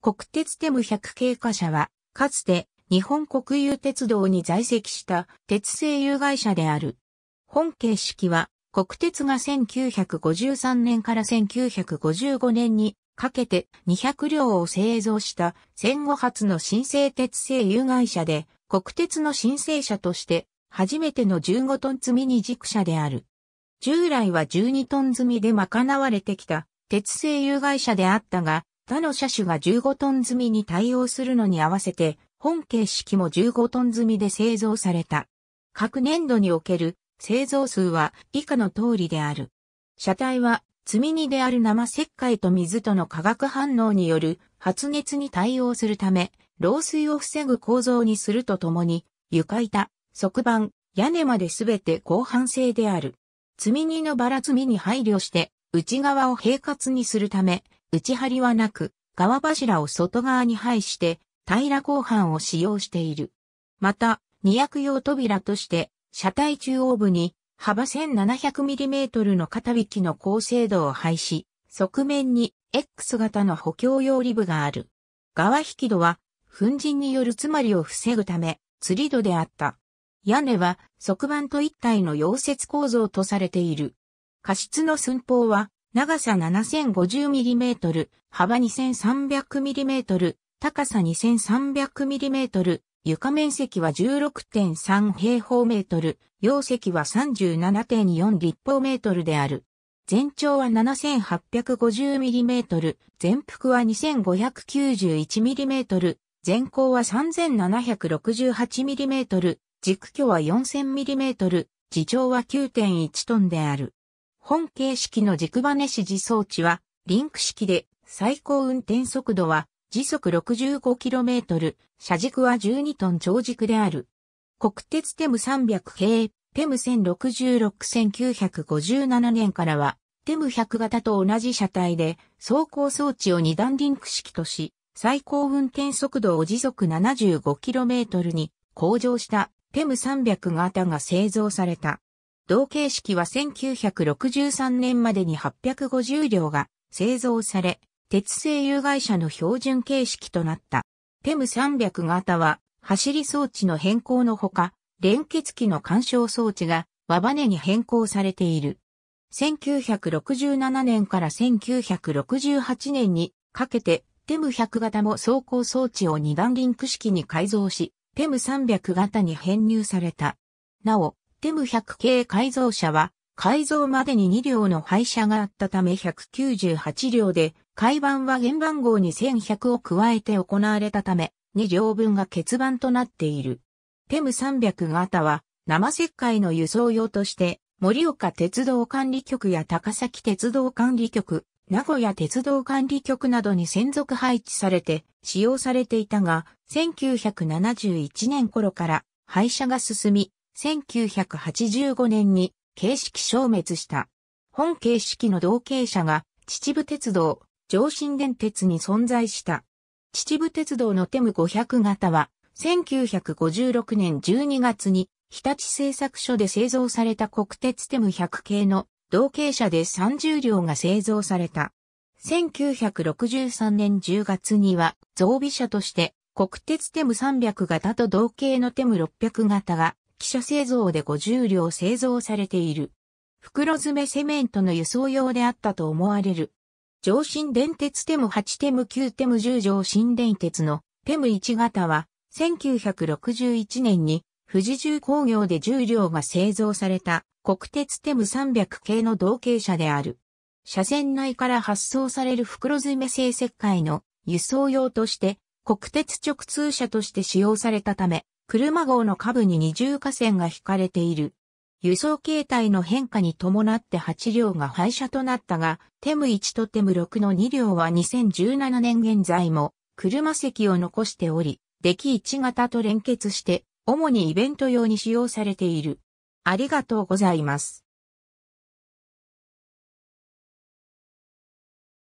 国鉄テム100系貨社は、かつて日本国有鉄道に在籍した鉄製有害者である。本形式は国鉄が1953年から1955年にかけて200両を製造した戦後初の新生鉄製有害者で国鉄の新製者として初めての15トン積み二軸車である。従来は12トン積みで賄われてきた鉄製有害者であったが他の車種が15トン積みに対応するのに合わせて、本形式も15トン積みで製造された。各年度における製造数は以下の通りである。車体は積み荷である生石灰と水との化学反応による発熱に対応するため、漏水を防ぐ構造にするとともに、床板、側板、屋根まで全べて広範性である。積み荷のばら積みに配慮して、内側を平滑にするため、内張りはなく、側柱を外側に配して、平ら後半を使用している。また、二役用扉として、車体中央部に幅 1700mm の片引きの高精度を配し、側面に X 型の補強用リブがある。側引き戸は、粉塵による詰まりを防ぐため、釣り戸であった。屋根は側板と一体の溶接構造とされている。過失の寸法は長さ 7050mm、幅 2300mm、高さ 2300mm、床面積は16.3平方メートル、容積は37.4立方メートルである。全長は 7850mm、全幅は 2591mm、全高は 3768mm、軸距は 4000mm、地長は9.1トンである。本形式の軸バネ指示装置は、リンク式で、最高運転速度は、時速 65km、車軸は12トン長軸である。国鉄テム300系、テム1066-1957年からは、テム100型と同じ車体で、走行装置を2段リンク式とし、最高運転速度を時速 75km に向上したテム300型が製造された。同形式は1963年までに850両が製造され、鉄製有害者の標準形式となった。テム300型は、走り装置の変更のほか、連結機の干渉装置が輪バネに変更されている。1967年から1968年にかけて、テム100型も走行装置を二段リンク式に改造し、テム300型に編入された。なお、テム100系改造車は、改造までに2両の廃車があったため198両で、改版は原番号に1100を加えて行われたため、2両分が欠番となっている。テム300型は、生石灰の輸送用として、盛岡鉄道管理局や高崎鉄道管理局、名古屋鉄道管理局などに専属配置されて使用されていたが、1971年頃から廃車が進み、1985年に形式消滅した。本形式の同型車が秩父鉄道、上新電鉄に存在した。秩父鉄道のテム500型は、1956年12月に日立製作所で製造された国鉄テム100系の同型車で30両が製造された。1963年10月には増備車として国鉄テム300型と同型のテム600型が汽車製造で50両製造されている。袋詰めセメントの輸送用であったと思われる。上新電鉄テム8テム9テム10上新電鉄のテム1型は1961年に富士重工業で10両が製造された国鉄テム300系の同型車である。車線内から発送される袋詰め製石灰の輸送用として国鉄直通車として使用されたため車号の下部に二重架線が引かれている。輸送形態の変化に伴って8両が廃車となったが、テム1とテム6の2両は2017年現在も車席を残しており、デキ1型と連結して、主にイベント用に使用されている。ありがとうございます。